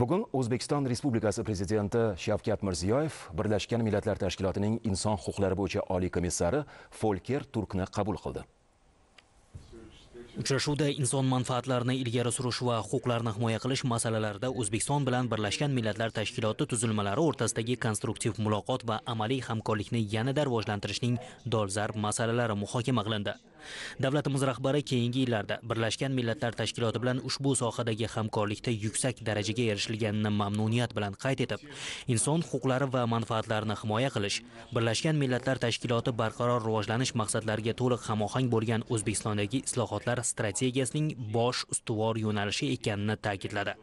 bugun o'zbekiston respublikasi prezidenti shavkat mirziyoyev birlashgan millatlar tashkilotining inson huquqlari bo'yicha oliy komissari folker turkni qabul qildi uchrashuvda inson manfaatlarini ilgari surish va huquqlarni himoya qilish masalalarida o'zbekiston bilan birlashgan millatlar tashkiloti tuzilmalari o'rtasidagi konstruktiv muloqot va amaliy hamkorlikni yanada rivojlantirishning dolzarb masalalari muhokama qilindi davlatimiz rahbari keyingi yillarda birlashgan millatlar tashkiloti bilan ushbu sohadagi hamkorlikda yuksak darajaga erishilganini mamnuniyat bilan qayd etib inson huquqlari va manfaatlarini himoya qilish birlashgan millatlar tashkiloti barqaror rivojlanish maqsadlariga to'liq hamohang bo'lgan o'zbekistondagi islohotlar strategiyasining bosh ustuvor yo'nalishi ekanini ta'kidladi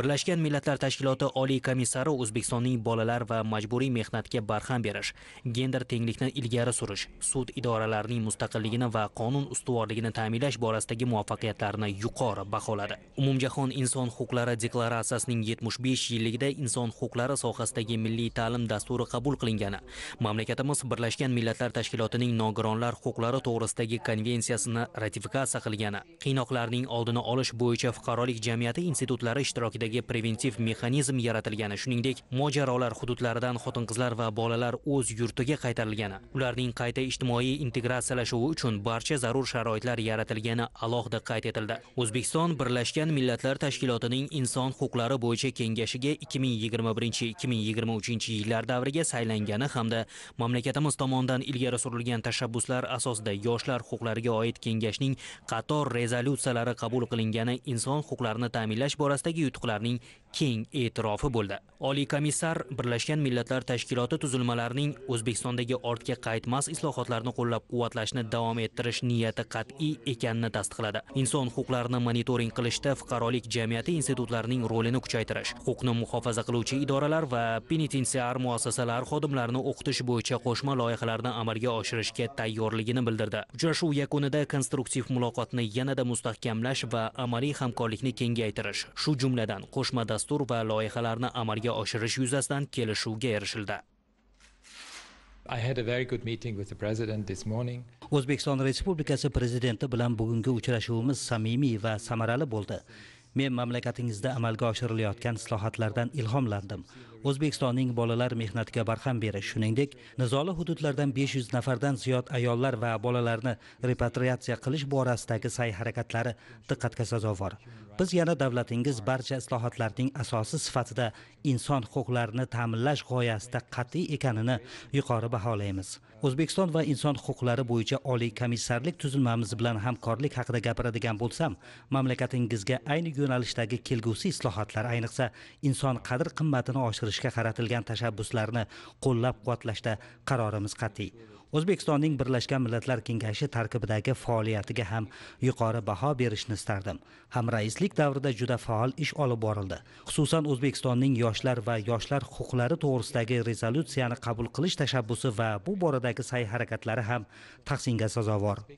birlashgan millatlar tashkiloti oliy komissari o'zbekistonning bolalar va majburiy mehnatga barham berish gender tenglikni ilgari surish sud idoralarining mustaqilligini va qonun ustuvorligini ta'minlash borasidagi muvaffaqiyatlarini yuqori baholadi umumjahon inson huquqlari deklaratsiyasining 75 yilligida inson huquqlari sohasidagi milliy ta'lim dasturi qabul qilingani mamlakatimiz birlashgan millatlar tashkilotining nogironlar huquqlari to'g'risidagi konvensiyasini ratifikatsiya qilgani qiynoqlarning oldini olish bo'yicha fuqarolik jamiyati institutlari ishtirokidagi preventiv mexanizm yaratilgani shuningdek mojarolar hududlaridan xotin-qizlar va bolalar o'z yurtiga qaytarilgani ularning qayta ijtimoiy integratsiyalashuvi uchun barcha zarur sharoitlar yaratilgani alohida qayd etildi o'zbekiston birlashgan millatlar tashkilotining inson huquqlari bo'yicha kengashiga 2021-2023 yillar davriga saylangani hamda mamlakatimiz tomonidan ilgari surilgan tashabbuslar asosida yoshlar huquqlariga oid kengashning qator rezolyutsiyalari qabul qilingani inson huquqlarini ta'minlash borasidagi yutuqlarning keng e'tirofi bo'ldi oliy komissar birlashgan millatlar tashkiloti tuzilmalarining o'zbekistondagi ortga qaytmas islohotlarni qo'llab quvvatlashni davom ettirish o'zgartirish niyati qat'iy ekanini tasdiqladi inson huquqlarini monitoring qilishda fuqarolik jamiyati institutlarining rolini kuchaytirish huquqni muhofaza qiluvchi idoralar va penitensiar muassasalar xodimlarini o'qitish bo'yicha qo'shma loyihalarni amalga oshirishga tayyorligini bildirdi uchrashuv yakunida konstruktiv muloqotni yanada mustahkamlash va amaliy hamkorlikni kengaytirish shu jumladan qo'shma dastur va loyihalarni amalga oshirish yuzasidan kelishuvga erishildi I had a very good meeting with the president this morning. O'zbekiston Respublikasi prezidenti bilan bugungi uchrashuvimiz samimiy va samarali bo'ldi. Men mamlakatingizda amalga oshirilayotgan islohotlardan ilhomlandim. O'zbekistonning bolalar mehnatiga barham berish, shuningdek, nizoli hududlardan 500 nafardan ziyod ayollar va bolalarni repatriatsiya qilish borasidagi sa'y-harakatlari diqqatga sazovor. Biz yana davlatingiz barcha islohotlarning asosi sifatida inson huquqlarini ta'minlash g'oyasida qat'iy ekanini yuqori baholaymiz. O'zbekiston va inson huquqlari bo'yicha oliy komissarlik tuzilmamiz bilan hamkorlik haqida gapiradigan bo'lsam, mamlakatingizga ayni yo'nalishdagi kelgusi islohotlar, ayniqsa inson qadr qimmatini oshirish qilishga qaratilgan tashabbuslarni qo'llab quvvatlashda qarorimiz qat'iy o'zbekistonning birlashgan millatlar kengashi tarkibidagi faoliyatiga ham yuqori baho berishni istardim hamraislik davrida juda faol ish olib borildi xususan o'zbekistonning yoshlar va yoshlar huquqlari to'g'risidagi rezolyutsiyani qabul qilish tashabbusi va bu boradagi sa'y harakatlari ham tahsinga sazovor